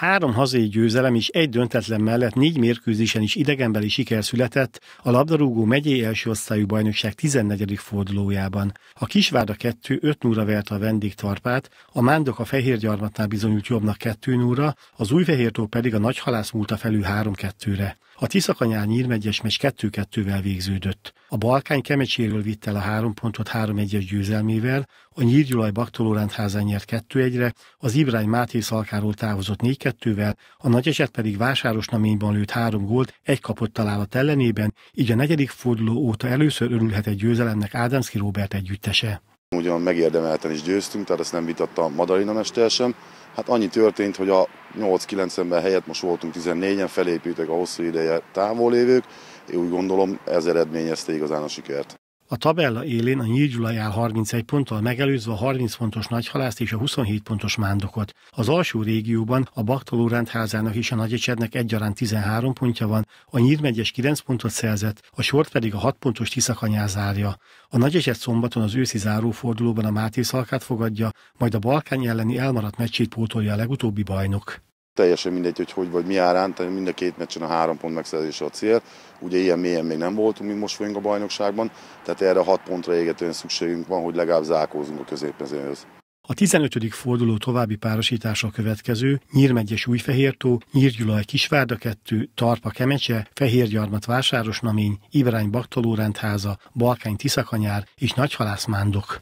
három hazai győzelem és egy döntetlen mellett négy mérkőzésen is idegenbeli siker született a labdarúgó megyei első osztályú bajnokság 14. fordulójában. A Kisvárda 2 5 0 verte a tarpát, a Mándok a fehér gyarmatnál bizonyult jobbnak 2 0 az Újfehértó pedig a Nagyhalász múlta felül 3-2-re. A Tiszakanyár nyírmegyes meccs 2-2-vel végződött. A Balkány Kemecséről vitt el a három pontot 3-1-es győzelmével, a Nyírgyulaj házán nyert 2-1-re, az Ibrány Máté Szalkáról távozott 4-2-vel, a nagy eset pedig vásáros naményban lőtt három gólt egy kapott találat ellenében, így a negyedik forduló óta először örülhet egy győzelemnek Ádámszki Róbert együttese. Ugyan megérdemelten is győztünk, tehát ezt nem vitatta Madalina mester sem. Hát annyi történt, hogy a 8-9 ember helyett most voltunk 14-en, felépültek a hosszú ideje távol lévők, én úgy gondolom ez eredményezte igazán a sikert. A tabella élén a Nyírgyulaj áll 31 ponttal megelőzve a 30 pontos nagyhalászt és a 27 pontos mándokot. Az alsó régióban a Baktoló rendházának és a Nagyecsednek egyaránt 13 pontja van, a Nyírmegyes 9 pontot szerzett, a sort pedig a 6 pontos Tiszakanyá zárja. A Nagyecsed szombaton az őszi zárófordulóban a Máté Szalkát fogadja, majd a Balkány elleni elmaradt meccsét pótolja a legutóbbi bajnok teljesen mindegy, hogy hogy vagy mi árán, tehát mind a két meccsen a három pont megszerzése a cél. Ugye ilyen mélyen még nem voltunk, mint most vagyunk a bajnokságban, tehát erre a hat pontra égetően szükségünk van, hogy legalább zárkózunk a középmezőhöz. A 15. forduló további párosítása a következő, Nyírmegyes Újfehértó, Nyírgyulaj Kisvárda 2, Tarpa Kemecse, Fehérgyarmat Vásárosnamény, Ibrány rendháza, Balkány Tiszakanyár és Nagyhalász Mándok.